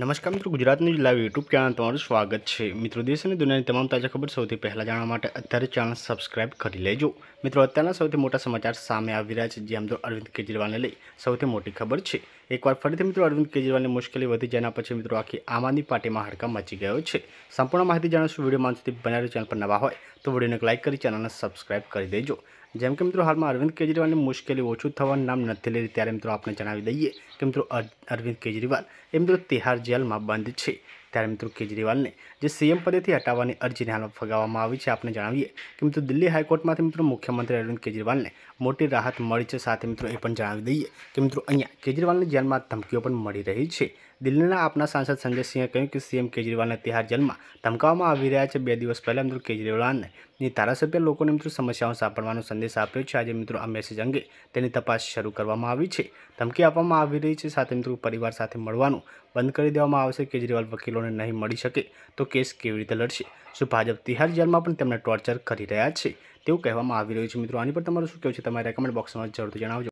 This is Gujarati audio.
નમસ્કાર મિત્રો ગુજરાતની લાઈવ યુટ્યુબ ચેનલ તમારું સ્વાગત છે મિત્રો દેશ અને દુનિયાની તમામ તાજા ખબર સૌથી પહેલાં જાણવા માટે અત્યારે ચેનલ સબસ્ક્રાઇબ કરી લેજો મિત્રો અત્યારના સૌથી મોટા સમાચાર સામે આવી રહ્યા છે જેમ તો અરવિંદ કેજરીવાલને લઈ સૌથી મોટી ખબર છે એકવાર ફરીથી મિત્રો અરવિંદ કેજરીવાલની મુશ્કેલી વધી જેના પછી મિત્રો આખી આમ આદમી પાર્ટીમાં હડકા મચી ગયો છે સંપૂર્ણ માહિતી જાણશું વિડીયો સુધી બનાવી ચેનલ પર નવા હોય તો વિડીયોને લાઇક કરી ચેનલને સબસ્ક્રાઇબ કરી દેજો જેમ કે મિત્રો હાલમાં અરવિંદ કેજરીવાલની મુશ્કેલી ઓછું થવાનું નામ નથી લઈ ત્યારે મિત્રો આપણે જણાવી દઈએ કે મિત્રો અરવિંદ કેજરીવાલ એ મિત્રો તિહાર જેલમાં બંધ છે ત્યારે મિત્રો કેજરીવાલને જે સીએમ પદેથી હટાવવાની અરજીને હાલ ફગાવવામાં આવી છે આપણે જણાવીએ કે મિત્રો દિલ્હી હાઈકોર્ટમાંથી મિત્રો મુખ્યમંત્રી અરવિંદ કેજરીવાલને મોટી રાહત મળી છે સાથે મિત્રો એ પણ જણાવી દઈએ કે મિત્રો અહીંયા કેજરીવાલને જેલમાં ધમકીઓ પણ મળી રહી છે દિલ્હીના આપના સાંસદ સંજય સિંહે કહ્યું કે સીએમ કેજરીવાલને તિહાર જેલમાં ધમકાવવામાં આવી રહ્યા છે બે દિવસ પહેલાં મિત્રો કેજરીવાલને ધારાસભ્ય લોકોને મિત્રો સમસ્યાઓ સાંભળવાનો સંદેશ આપ્યો છે આજે મિત્રો આ મેસેજ અંગે તેની તપાસ શરૂ કરવામાં આવી છે ધમકી આપવામાં આવી રહી છે સાથે મિત્રો પરિવાર સાથે મળવાનું બંધ કરી દેવામાં આવશે કેજરીવાલ વકીલો વકીલોને નહીં મળી શકે તો કેસ કેવી રીતે લડશે શું ભાજપ તિહાર જેલમાં પણ તેમને ટોર્ચર કરી રહ્યા છે તેવું કહેવામાં આવી રહ્યું છે મિત્રો આની પર તમારું શું કહેવું છે તમારે કમેન્ટ બોક્સમાં જરૂરથી જણાવજો